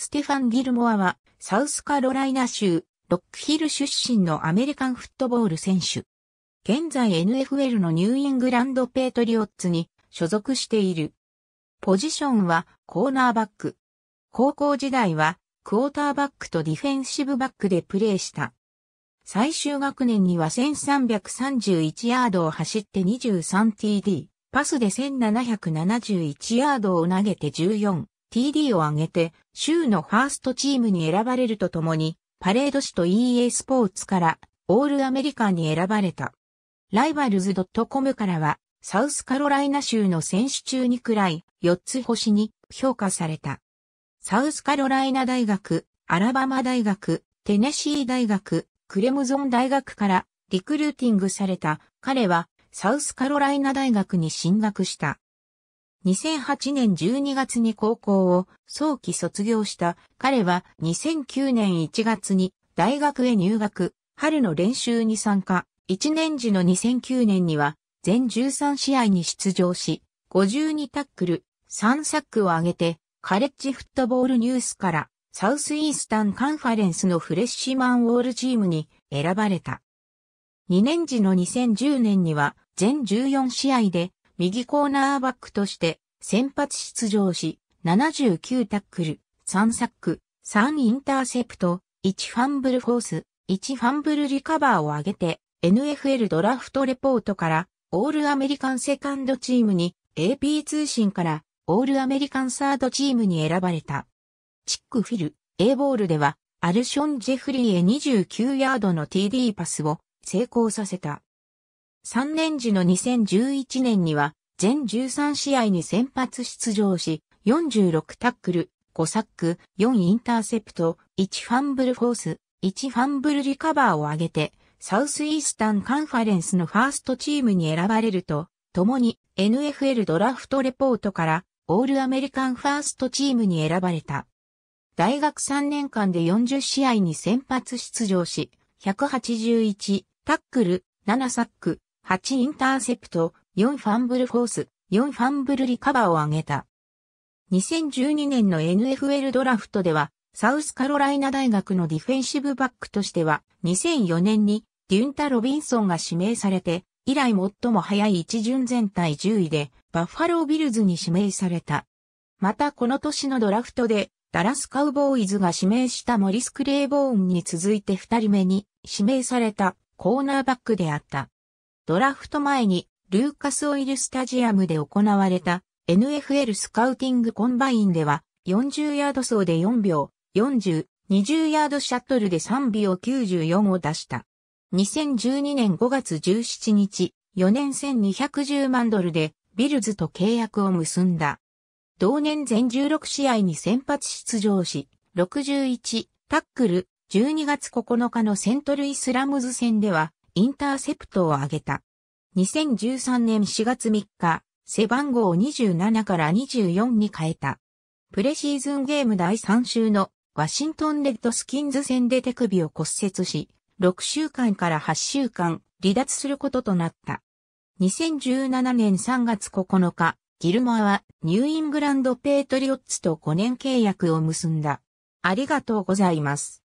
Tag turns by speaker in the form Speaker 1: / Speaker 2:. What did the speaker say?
Speaker 1: ステファン・ギルモアは、サウスカロライナ州、ロックヒル出身のアメリカンフットボール選手。現在 NFL のニューイングランド・ペートリオッツに所属している。ポジションはコーナーバック。高校時代はクォーターバックとディフェンシブバックでプレーした。最終学年には1331ヤードを走って 23TD、パスで1771ヤードを投げて14 TD を挙げて、州のファーストチームに選ばれるとともに、パレード誌と EA スポーツからオールアメリカンに選ばれた。ライバルズ .com からは、サウスカロライナ州の選手中にくらい4つ星に評価された。サウスカロライナ大学、アラバマ大学、テネシー大学、クレムゾン大学からリクルーティングされた彼はサウスカロライナ大学に進学した。2008年12月に高校を早期卒業した彼は2009年1月に大学へ入学、春の練習に参加、1年時の2009年には全13試合に出場し、52タックル、3サックを挙げて、カレッジフットボールニュースからサウスイースタンカンファレンスのフレッシュマンウォールチームに選ばれた。2年時の2010年には全14試合で右コーナーバックとして先発出場し、79タックル、3サック、3インターセプト、1ファンブルフォース、1ファンブルリカバーを上げて、NFL ドラフトレポートから、オールアメリカンセカンドチームに、AP 通信から、オールアメリカンサードチームに選ばれた。チックフィル、A ボールでは、アルション・ジェフリーへ29ヤードの TD パスを成功させた。3年時の2011年には、全13試合に先発出場し、46タックル、5サック、4インターセプト、1ファンブルフォース、1ファンブルリカバーを挙げて、サウスイースタンカンファレンスのファーストチームに選ばれると、共に NFL ドラフトレポートからオールアメリカンファーストチームに選ばれた。大学3年間で40試合に先発出場し、181タックル、7サック、8インターセプト、4ファンブルフォース、4ファンブルリカバーを挙げた。2012年の NFL ドラフトでは、サウスカロライナ大学のディフェンシブバックとしては、2004年にデュンタ・ロビンソンが指名されて、以来最も早い一巡全体10位で、バッファロービルズに指名された。またこの年のドラフトで、ダラスカウボーイズが指名したモリス・クレイボーンに続いて2人目に指名されたコーナーバックであった。ドラフト前にルーカスオイルスタジアムで行われた NFL スカウティングコンバインでは40ヤード走で4秒40、20ヤードシャトルで3秒94を出した。2012年5月17日、4年1210万ドルでビルズと契約を結んだ。同年全16試合に先発出場し、61タックル、12月9日のセントルイスラムズ戦ではインターセプトを挙げた。2013年4月3日、背番号27から24に変えた。プレシーズンゲーム第3週のワシントンレッドスキンズ戦で手首を骨折し、6週間から8週間離脱することとなった。2017年3月9日、ギルモアはニューイングランドペイトリオッツと5年契約を結んだ。ありがとうございます。